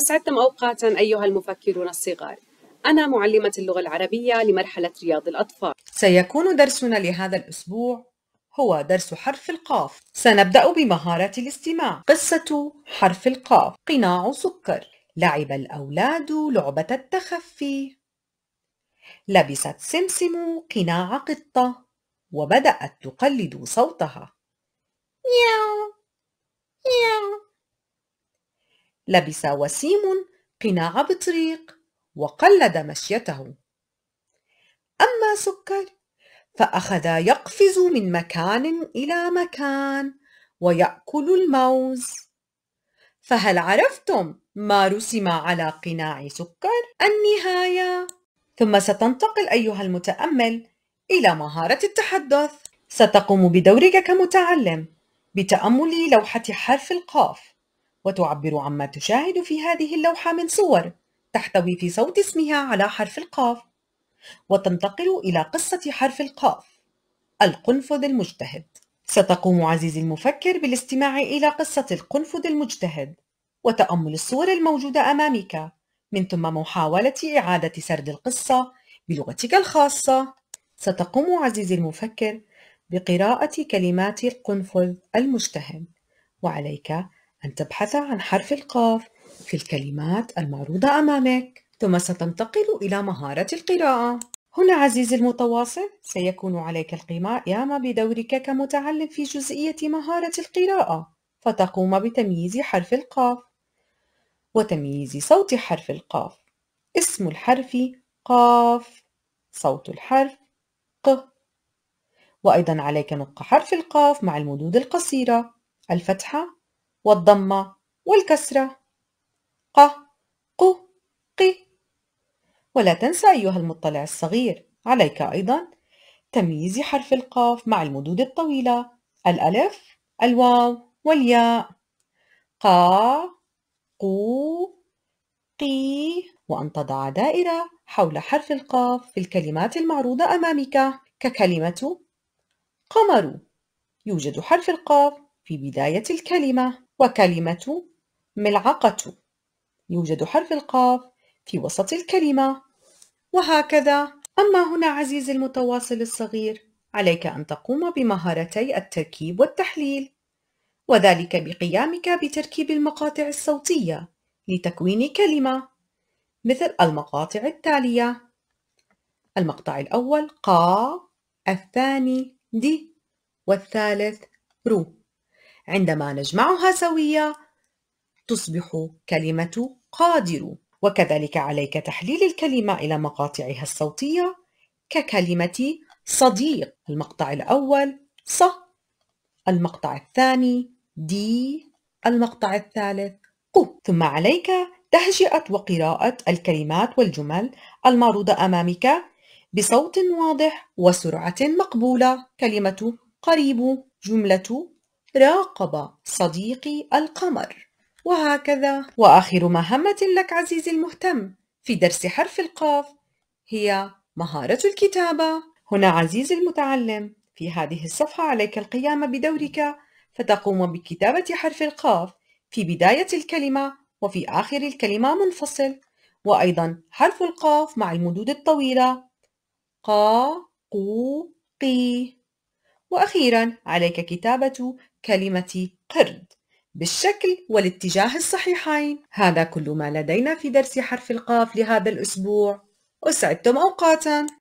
أسعدتم أوقاتا أيها المفكرون الصغار أنا معلمة اللغة العربية لمرحلة رياض الأطفال سيكون درسنا لهذا الأسبوع هو درس حرف القاف سنبدأ بمهارة الاستماع قصة حرف القاف قناع سكر لعب الأولاد لعبة التخفي لبست سمسم قناع قطة وبدأت تقلد صوتها مياو لبس وسيم قناع بطريق وقلد مشيته أما سكر فأخذ يقفز من مكان إلى مكان ويأكل الموز فهل عرفتم ما رسم على قناع سكر؟ النهاية ثم ستنتقل أيها المتأمل إلى مهارة التحدث ستقوم بدورك كمتعلم بتأمل لوحة حرف القاف وتعبر عما تشاهد في هذه اللوحة من صور تحتوي في صوت اسمها على حرف القاف وتنتقل إلى قصة حرف القاف القنفذ المجتهد ستقوم عزيزي المفكر بالاستماع إلى قصة القنفذ المجتهد وتأمل الصور الموجودة أمامك من ثم محاولة إعادة سرد القصة بلغتك الخاصة ستقوم عزيزي المفكر بقراءة كلمات القنفذ المجتهد وعليك أن تبحث عن حرف القاف في الكلمات المعروضة أمامك ثم ستنتقل إلى مهارة القراءة هنا عزيزي المتواصل سيكون عليك القيام بدورك كمتعلم في جزئية مهارة القراءة فتقوم بتمييز حرف القاف وتمييز صوت حرف القاف اسم الحرف قاف صوت الحرف ق وأيضا عليك نطق حرف القاف مع المدود القصيرة الفتحة والضمة والكسرة ق ق ق ولا تنسى أيها المطلع الصغير عليك أيضا تمييز حرف القاف مع المدود الطويلة الألف الواو والياء ق قو قي وأن تضع دائرة حول حرف القاف في الكلمات المعروضة أمامك ككلمة قمر يوجد حرف القاف في بداية الكلمة وكلمة ملعقة يوجد حرف القاف في وسط الكلمة وهكذا أما هنا عزيزي المتواصل الصغير عليك أن تقوم بمهارتي التركيب والتحليل وذلك بقيامك بتركيب المقاطع الصوتية لتكوين كلمة مثل المقاطع التالية المقطع الأول قا الثاني دي والثالث رو عندما نجمعها سوية تصبح كلمة قادر وكذلك عليك تحليل الكلمة إلى مقاطعها الصوتية ككلمة صديق المقطع الأول ص المقطع الثاني دي المقطع الثالث قو ثم عليك تهجئة وقراءة الكلمات والجمل المعروضة أمامك بصوت واضح وسرعة مقبولة كلمة قريب جملة راقب صديقي القمر وهكذا وآخر مهمة لك عزيزي المهتم في درس حرف القاف هي مهارة الكتابة هنا عزيزي المتعلم في هذه الصفحة عليك القيام بدورك فتقوم بكتابة حرف القاف في بداية الكلمة وفي آخر الكلمة منفصل وأيضا حرف القاف مع المدود الطويلة قا قو قي وأخيرا عليك كتابة كلمة قرد بالشكل والاتجاه الصحيحين هذا كل ما لدينا في درس حرف القاف لهذا الأسبوع أسعدتم أوقاتاً